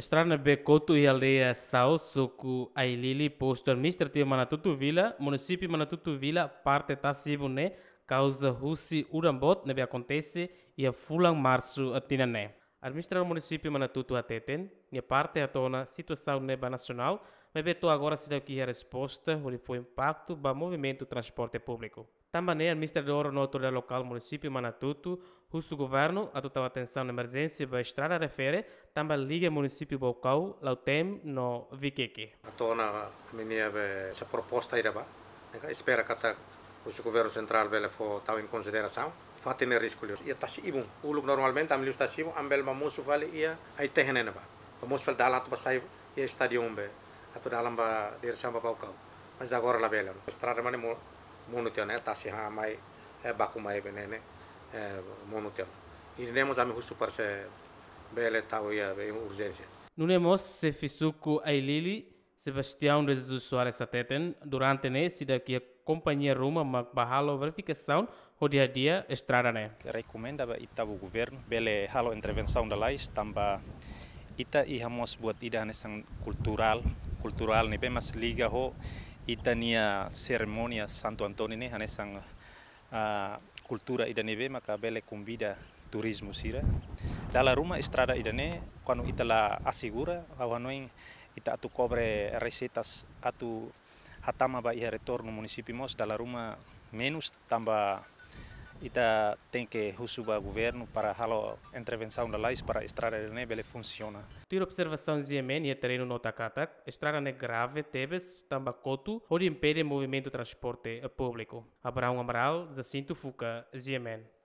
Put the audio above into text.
Strana Coto e aldeia Sao Soco Ailili, posto administrativo Manatutu Vila, município Manatutu Vila, parte Tassibo, tá né? Causa Russi Urambot, né? Acontece e a Fulan Março, Atinané. Administrar o município Manatuto Ateten, minha parte é a tona situação neba é nacional, mas beto agora se que a resposta, onde foi impacto para movimento transporte público. Também é administrador no outro local município Manatutu, o governo a total atenção na emergência para a estrada refere, também liga município local, Lautem, no Viqueque. A tona minha essa proposta irá, né? espera que o governo central for tal em consideração, e risque lios ia tasi ibum uluk normalmente am lius tasi ibum ambel ma musu fale ia ai tehene ba ba musu fale dalam tuba sai ia stadium be atau dalam ba dir sama pau kau mas agora la belam estrada mane mono tio ne eh, tasi ha mai eh, baku mai benene eh, mono tio iremos ami husu parse bele tau ia be urgência Nunemos se fisuku ailili Sebastião de Jesus Soares Sateten, durante né, se daqui a companhia Ruma Magbahalo verificação o dia a dia estrada né. Recomenda ba ita o governo bele halo intervenção da lais tamba ita i hamos buat ida nesang cultural cultural ne mas liga ho ita nia ceremonia Santo Antônio ne hanesang uh, ah, cultura ida neve maka bele convida turismo sira. Dala Ruma estrada ida ne quando ita la assegura awanoi ita atu cobre receitas atu hatama ba ia retorno município mos da laruma menos tamba ita tem que rusuba governo para halo intervenção da lais para a estrada de neve ele funciona. Tira observação ziemen e terreno no Takatak, estrada ne grave tebes tamba kotu onde impede movimento transporte público. Abraão Amaral, Zacinto Fuca, Ziemen.